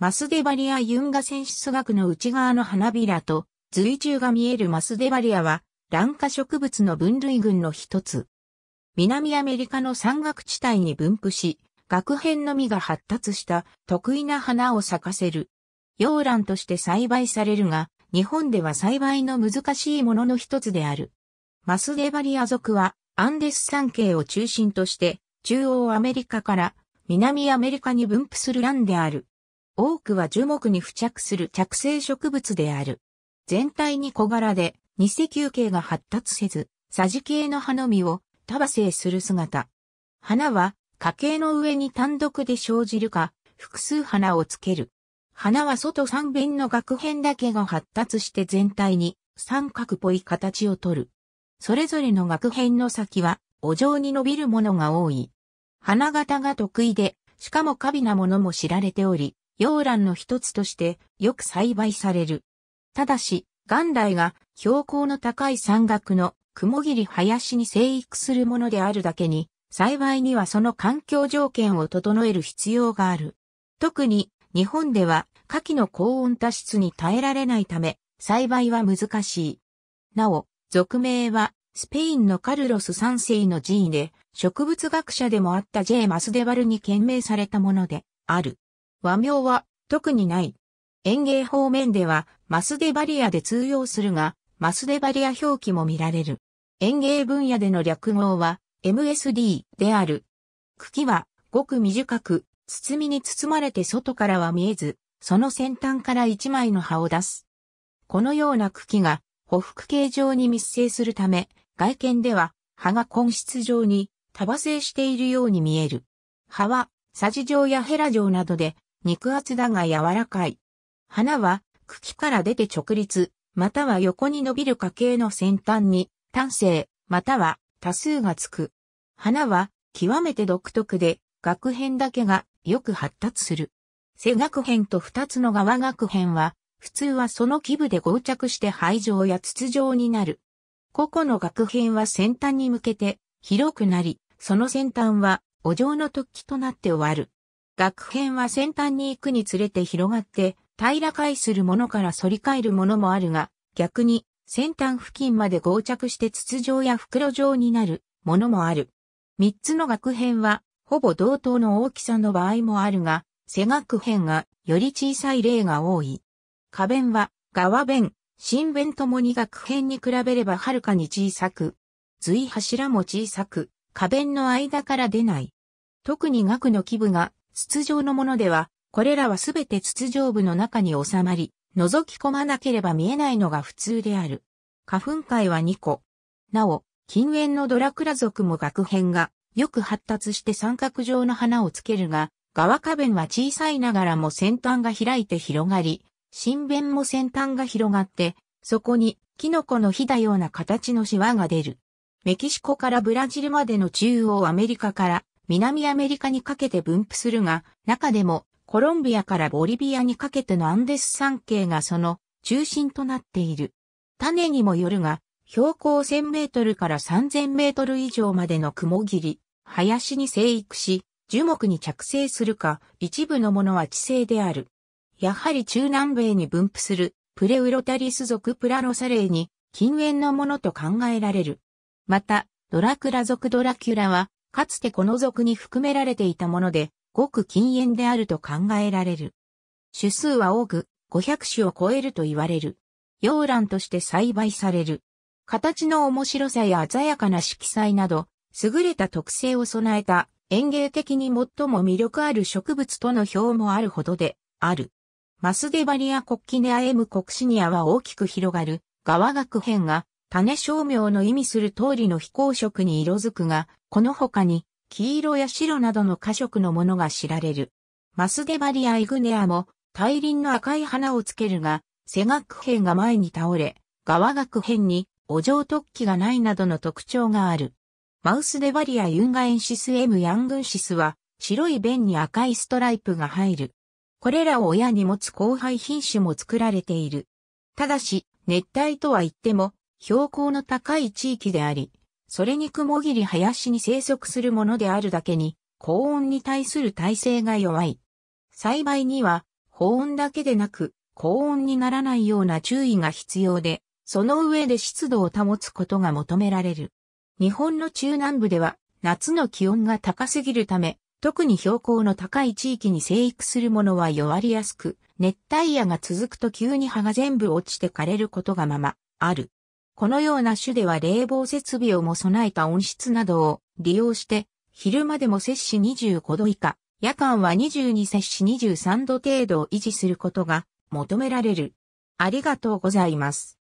マスデバリア・ユンガ選出学の内側の花びらと、随中が見えるマスデバリアは、卵化植物の分類群の一つ。南アメリカの山岳地帯に分布し、学片の実が発達した得意な花を咲かせる。洋蘭として栽培されるが、日本では栽培の難しいものの一つである。マスデバリア属はアンデス山系を中心として中央アメリカから南アメリカに分布する卵である。多くは樹木に付着する着生植物である。全体に小柄で、二石球形が発達せず、さじ形の葉の実を束生する姿。花は、花茎の上に単独で生じるか、複数花をつける。花は外三辺の額辺だけが発達して全体に三角っぽい形をとる。それぞれの額辺の先は、お上に伸びるものが多い。花形が得意で、しかも華美なものも知られており、洋蘭の一つとしてよく栽培される。ただし、元来が標高の高い山岳の雲霧林に生育するものであるだけに、栽培にはその環境条件を整える必要がある。特に日本では夏季の高温多湿に耐えられないため、栽培は難しい。なお、俗名はスペインのカルロス三世の寺院で植物学者でもあったジェーマスデバルに懸命されたものである。和名は特にない。園芸方面ではマスデバリアで通用するが、マスデバリア表記も見られる。園芸分野での略語は MSD である。茎はごく短く、包みに包まれて外からは見えず、その先端から一枚の葉を出す。このような茎が、匍匐形状に密生するため、外見では、葉が根室状に、束性しているように見える。葉は、サジ状やヘラ状などで、肉厚だが柔らかい。花は茎から出て直立、または横に伸びる花系の先端に、単性、または多数がつく。花は極めて独特で、学編だけがよく発達する。背学編と二つの側学編は、普通はその基部で合着して排状や筒状になる。個々の学編は先端に向けて広くなり、その先端はお状の突起となって終わる。学編は先端に行くにつれて広がって、平ら回するものから反り返るものもあるが、逆に先端付近まで合着して筒状や袋状になるものもある。三つの学編は、ほぼ同等の大きさの場合もあるが、背学編がより小さい例が多い。花弁は、側弁、新弁ともに学編に比べればはるかに小さく、随柱も小さく、花弁の間から出ない。特に額の基部が筒状のものでは、これらはすべて筒状部の中に収まり、覗き込まなければ見えないのが普通である。花粉界は2個。なお、近縁のドラクラ族も学片がよく発達して三角状の花をつけるが、側花弁は小さいながらも先端が開いて広がり、新弁も先端が広がって、そこにキノコの火だような形のシワが出る。メキシコからブラジルまでの中央アメリカから南アメリカにかけて分布するが、中でもコロンビアからボリビアにかけてのアンデス山系がその中心となっている。種にもよるが、標高1000メートルから3000メートル以上までの雲霧、林に生育し、樹木に着生するか、一部のものは地生である。やはり中南米に分布するプレウロタリス属プラロサレイに近縁のものと考えられる。また、ドラクラ属ドラキュラはかつてこの属に含められていたもので、ごく禁煙であると考えられる。種数は多く、500種を超えると言われる。洋蘭として栽培される。形の面白さや鮮やかな色彩など、優れた特性を備えた園芸的に最も魅力ある植物との表もあるほどで、ある。マスデバリアコッキネアエムコクシニアは大きく広がる、側学編が種照明の意味する通りの非公色に色づくが、この他に、黄色や白などの火色のものが知られる。マスデバリア・イグネアも、大輪の赤い花をつけるが、背学辺が前に倒れ、側学辺に、お嬢突起がないなどの特徴がある。マウスデバリア・ユンガエンシス・エム・ヤングンシスは、白い弁に赤いストライプが入る。これらを親に持つ交配品種も作られている。ただし、熱帯とは言っても、標高の高い地域であり、それに雲霧林に生息するものであるだけに、高温に対する耐性が弱い。栽培には、保温だけでなく、高温にならないような注意が必要で、その上で湿度を保つことが求められる。日本の中南部では、夏の気温が高すぎるため、特に標高の高い地域に生育するものは弱りやすく、熱帯夜が続くと急に葉が全部落ちて枯れることがまま、ある。このような種では冷房設備をも備えた温室などを利用して、昼間でも摂氏25度以下、夜間は22摂氏23度程度を維持することが求められる。ありがとうございます。